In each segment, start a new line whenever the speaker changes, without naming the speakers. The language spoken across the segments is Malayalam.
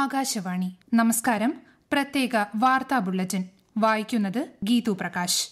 ആകാശവാണി നമസ്കാരം പ്രത്യേക വാർത്താ ബുള്ളറ്റിൻ വായിക്കുന്നത് ഗീതു പ്രകാശ്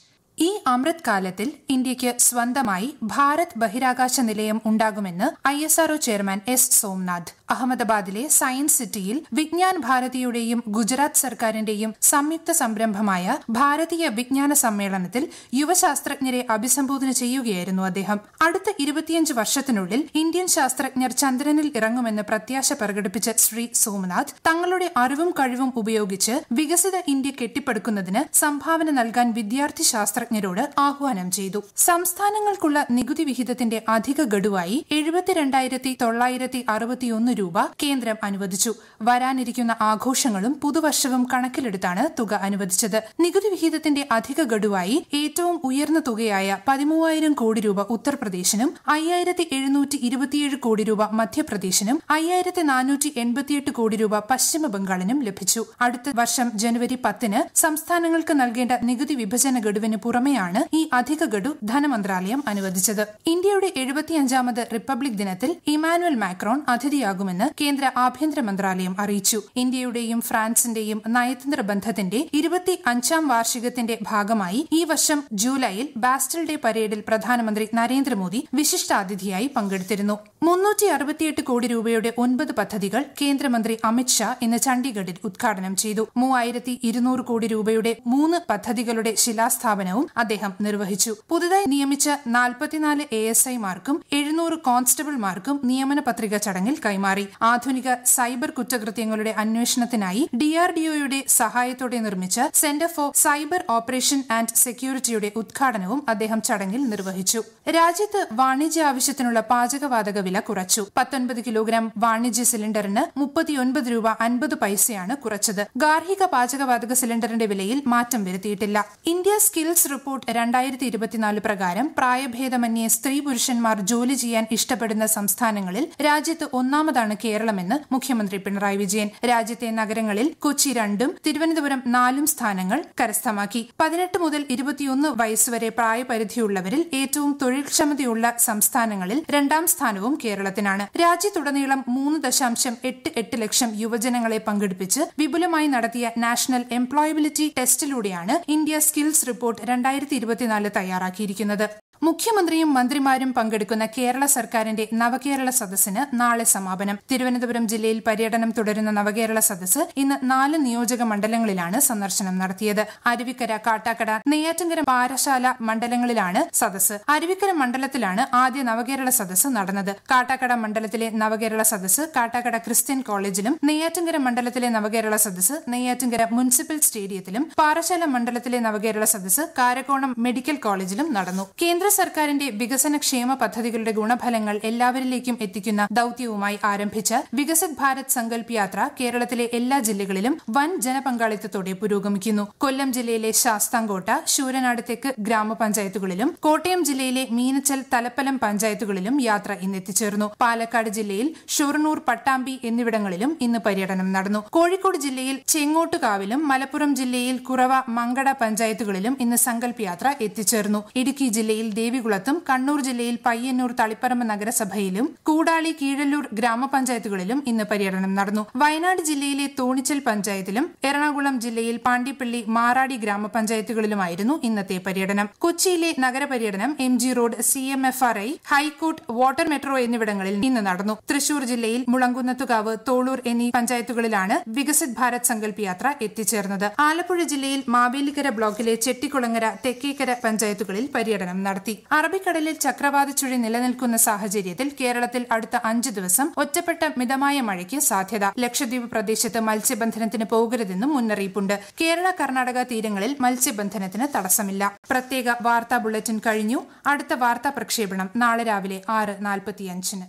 ഈ അമൃത് കാലത്തിൽ ഇന്ത്യയ്ക്ക് സ്വന്തമായി ഭാരത് ബഹിരാകാശ നിലയം ഉണ്ടാകുമെന്ന് I S R O chairman S Somanath അഹമ്മദാബാദിലെ സയൻസ് സിറ്റിയിൽ വിജ്ഞാൻ ഭാരതിയുടെയും ഗുജറാത്ത് സർക്കാരിന്റെയും സംയുക്ത സംരംഭമായ ഭാരതീയ വിജ്ഞാന സമ്മേളനത്തിൽ യുവശാസ്ത്രജ്ഞരെ അഭിസംബോധന ചെയ്യുകയായിരുന്നു അദ്ദേഹം അടുത്ത ഇരുപത്തിയഞ്ച് വർഷത്തിനുള്ളിൽ ഇന്ത്യൻ ശാസ്ത്രജ്ഞർ ചന്ദ്രനിൽ ഇറങ്ങുമെന്ന് പ്രത്യാശ പ്രകടിപ്പിച്ച ശ്രീ സോംനാഥ് തങ്ങളുടെ അറിവും കഴിവും ഉപയോഗിച്ച് വികസിത ഇന്ത്യ കെട്ടിപ്പടുക്കുന്നതിന് സംഭാവന നൽകാൻ വിദ്യാർത്ഥി ശാസ്ത്ര ശാസ്ത്രജ്ഞരോട് ആഹ്വാനം ചെയ്തു സംസ്ഥാനങ്ങൾക്കുള്ള നികുതി വിഹിതത്തിന്റെ അധിക ഗഡുവായി എഴുപത്തിരണ്ടായിരത്തി തൊള്ളായിരത്തി അറുപത്തിയൊന്ന് രൂപ കേന്ദ്രം അനുവദിച്ചു വരാനിരിക്കുന്ന ആഘോഷങ്ങളും പുതുവർഷവും കണക്കിലെടുത്താണ് തുക അനുവദിച്ചത് നികുതി വിഹിതത്തിന്റെ അധിക ഗഡുവായി ഏറ്റവും ഉയർന്ന തുകയായ പതിമൂവായിരം കോടി രൂപ ഉത്തർപ്രദേശിനും അയ്യായിരത്തി എഴുന്നൂറ്റി ഇരുപത്തിയേഴ് കോടി രൂപ മധ്യപ്രദേശിനും അയ്യായിരത്തി നാനൂറ്റി എൺപത്തിയെട്ട് കോടി രൂപ പശ്ചിമ ബംഗാളിനും ലഭിച്ചു അടുത്ത വർഷം ജനുവരി പത്തിന് സംസ്ഥാനങ്ങൾക്ക് നൽകേണ്ട നികുതി വിഭജന ഗഡുവിന് പുറമെയാണ് ഈ അധിക ഗഡു ധനമന്ത്രാലയം അനുവദിച്ചത് ഇന്ത്യയുടെ എഴുപത്തിയഞ്ചാമത് റിപ്പബ്ലിക് ദിനത്തിൽ ഇമാനുവൽ മാക്രോൺ അതിഥിയാകുമെന്ന് കേന്ദ്ര ആഭ്യന്തര മന്ത്രാലയം അറിയിച്ചു ഇന്ത്യയുടെയും ഫ്രാൻസിന്റെയും നയതന്ത്ര ബന്ധത്തിന്റെ ഇരുപത്തി അഞ്ചാം വാർഷികത്തിന്റെ ഭാഗമായി ഈ വർഷം ജൂലൈയിൽ ബാസ്റ്റൽ ഡേ പരേഡിൽ പ്രധാനമന്ത്രി നരേന്ദ്രമോദി വിശിഷ്ടാതിഥിയായി പങ്കെടുത്തിരുന്നു മുന്നൂറ്റി അറുപത്തിയെട്ട് കോടി രൂപയുടെ ഒൻപത് പദ്ധതികൾ കേന്ദ്രമന്ത്രി അമിത്ഷാ ഇന്ന് ചണ്ഡീഗഡിൽ ഉദ്ഘാടനം ചെയ്തു മൂവായിരത്തി ഇരുന്നൂറ് കോടി രൂപയുടെ മൂന്ന് പദ്ധതികളുടെ ശിലാസ്ഥാപനവും സമ്മേളനവും അദ്ദേഹം നിർവഹിച്ചു പുതുതായി നിയമിച്ച നാൽപ്പത്തിനാല് എ എസ് ഐമാർക്കും എഴുന്നൂറ് കോൺസ്റ്റബിൾമാർക്കും നിയമന പത്രിക ചടങ്ങിൽ കൈമാറി ആധുനിക സൈബർ കുറ്റകൃത്യങ്ങളുടെ അന്വേഷണത്തിനായി ഡിആർഡിഒയുടെ സഹായത്തോടെ നിർമ്മിച്ച centre for cyber operation and സെക്യൂരിറ്റിയുടെ ഉദ്ഘാടനവും അദ്ദേഹം ചടങ്ങിൽ നിർവഹിച്ചു രാജ്യത്ത് വാണിജ്യ ആവശ്യത്തിനുള്ള പാചകവാതക വില കുറച്ചു പത്തൊൻപത് കിലോഗ്രാം വാണിജ്യ സിലിണ്ടറിന് മുപ്പത്തിയൊൻപത് രൂപ അൻപത് പൈസയാണ് കുറച്ചത് ഗാർഹിക പാചകവാതക സിലിണ്ടറിന്റെ വിലയിൽ മാറ്റം വരുത്തിയിട്ടില്ല ഇന്ത്യ സ്കിൽസ് റിപ്പോർട്ട് രണ്ടായിരത്തി ഇരുപത്തിനാല് പ്രകാരം പ്രായഭേദമന്യേ സ്ത്രീ പുരുഷന്മാർ ജോലി ചെയ്യാൻ ഇഷ്ടപ്പെടുന്ന സംസ്ഥാനങ്ങളിൽ രാജ്യത്ത് ഒന്നാമതാണ് കേരളമെന്ന് മുഖ്യമന്ത്രി പിണറായി വിജയൻ രാജ്യത്തെ നഗരങ്ങളിൽ കൊച്ചി രണ്ടും തിരുവനന്തപുരം നാലും സ്ഥാനങ്ങൾ കരസ്ഥമാക്കി പതിനെട്ട് മുതൽ ഇരുപത്തിയൊന്ന് വയസ്സുവരെ പ്രായപരിധിയുള്ളവരിൽ ഏറ്റവും തൊഴിൽക്ഷമതയുള്ള സംസ്ഥാനങ്ങളിൽ രണ്ടാം സ്ഥാനവും കേരളത്തിനാണ് രാജ്യത്തുടനീളം മൂന്ന് ദശാംശം എട്ട് എട്ട് ലക്ഷം യുവജനങ്ങളെ പങ്കെടുപ്പിച്ച് വിപുലമായി നടത്തിയ നാഷണൽ എംപ്ലോയബിലിറ്റി ടെസ്റ്റിലൂടെയാണ് ഇന്ത്യ സ്കിൽസ് റിപ്പോർട്ട് രണ്ടായിരത്തി ഇരുപത്തിനാലിൽ തയ്യാറാക്കിയിരിക്കുന്നത് മുഖ്യമന്ത്രിയും മന്ത്രിമാരും പങ്കെടുക്കുന്ന കേരള സർക്കാരിന്റെ നവകേരള സദസ്സിന് നാളെ സമാപനം തിരുവനന്തപുരം ജില്ലയിൽ പര്യടനം തുടരുന്ന നവകേരള സദസ്സ് ഇന്ന് നാല് നിയോജക മണ്ഡലങ്ങളിലാണ് സന്ദർശനം നടത്തിയത് അരുവിക്കര കാട്ടാക്കട നെയ്യാറ്റിൻകര പാരശാല മണ്ഡലങ്ങളിലാണ് സദസ്സ് അരുവിക്കര മണ്ഡലത്തിലാണ് ആദ്യ നവകേരള സദസ്സ് നടന്നത് കാട്ടാക്കട മണ്ഡലത്തിലെ നവകേരള സദസ്സ് കാട്ടാക്കട ക്രിസ്ത്യൻ കോളേജിലും നെയ്യാറ്റിൻകര മണ്ഡലത്തിലെ നവകേരള സദസ്സ് നെയ്യാറ്റിൻകര മുനിസിപ്പൽ സ്റ്റേഡിയത്തിലും പാറശാല മണ്ഡലത്തിലെ നവകേരള സദസ്സ് കാരക്കോണം മെഡിക്കൽ കോളേജിലും നടന്നു കേന്ദ്ര സർക്കാരിന്റെ വികസന ക്ഷേമ പദ്ധതികളുടെ ഗുണഫലങ്ങൾ എല്ലാവരിലേക്കും എത്തിക്കുന്ന ദൌത്യവുമായി ആരംഭിച്ച വികസിത് ഭാരത് സങ്കല്പ് യാത്ര കേരളത്തിലെ എല്ലാ ജില്ലകളിലും വൻ ജനപങ്കാളിത്തത്തോടെ പുരോഗമിക്കുന്നു കൊല്ലം ജില്ലയിലെ ശാസ്താംകോട്ട ശൂരനാട് തെക്ക് ഗ്രാമപഞ്ചായത്തുകളിലും കോട്ടയം ജില്ലയിലെ മീനച്ചൽ തലപ്പലം പഞ്ചായത്തുകളിലും യാത്ര ഇന്നെത്തിച്ചേർന്നു പാലക്കാട് ജില്ലയിൽ ഷൊർണൂർ പട്ടാമ്പി എന്നിവിടങ്ങളിലും ഇന്ന് പര്യടനം നടന്നു കോഴിക്കോട് ജില്ലയിൽ ചെങ്ങോട്ടുകാവിലും മലപ്പുറം ജില്ലയിൽ കുറവ മങ്കട പഞ്ചായത്തുകളിലും ഇന്ന് സങ്കല്പ് യാത്ര എത്തിച്ചേർന്നു ഇടുക്കി ജില്ലയിൽ ദേവികുളത്തും കണ്ണൂർ ജില്ലയിൽ പയ്യന്നൂർ തളിപ്പറമ്പ് നഗരസഭയിലും കൂടാളി കീഴല്ലൂർ ഗ്രാമപഞ്ചായത്തുകളിലും ഇന്ന് പര്യടനം നടന്നു വയനാട് ജില്ലയിലെ തോണിച്ചൽ പഞ്ചായത്തിലും എറണാകുളം ജില്ലയിൽ പാണ്ടിപ്പള്ളി മാറാടി ഗ്രാമപഞ്ചായത്തുകളിലുമായിരുന്നു ഇന്നത്തെ പര്യടനം കൊച്ചിയിലെ നഗരപര്യടനം M G road C M F R I high court water metro എന്നിവിടങ്ങളിൽ ഇന്ന് നടന്നു തൃശൂർ ജില്ലയിൽ മുളങ്കുന്നത്തുകാവ് തോളൂർ എന്നീ പഞ്ചായത്തുകളിലാണ് വികസിത് ഭാരത് സങ്കല്പ് യാത്ര എത്തിച്ചേർന്നത് ആലപ്പുഴ ജില്ലയിൽ മാവേലിക്കര ബ്ലോക്കിലെ ചെട്ടിക്കുളങ്ങര തെക്കേക്കര പഞ്ചായത്തുകളിൽ പര്യടനം നടത്തി നടത്തി അറബിക്കടലിൽ ചക്രവാത ചുഴി നിലനിൽക്കുന്ന സാഹചര്യത്തിൽ കേരളത്തിൽ അടുത്ത അഞ്ച് ദിവസം ഒറ്റപ്പെട്ട മിതമായ മഴയ്ക്ക് സാധ്യത ലക്ഷദ്വീപ് പ്രദേശത്ത് മത്സ്യബന്ധനത്തിന് പോകരുതെന്നും മുന്നറിയിപ്പുണ്ട് കേരള കർണാടക തീരങ്ങളിൽ മത്സ്യബന്ധനത്തിന് തടസ്സമില്ല പ്രത്യേക വാർത്താ ബുള്ളറ്റിൻ കഴിഞ്ഞു അടുത്ത വാർത്താ പ്രക്ഷേപണം നാളെ രാവിലെ ആറ് നാൽപ്പത്തിയഞ്ചിന്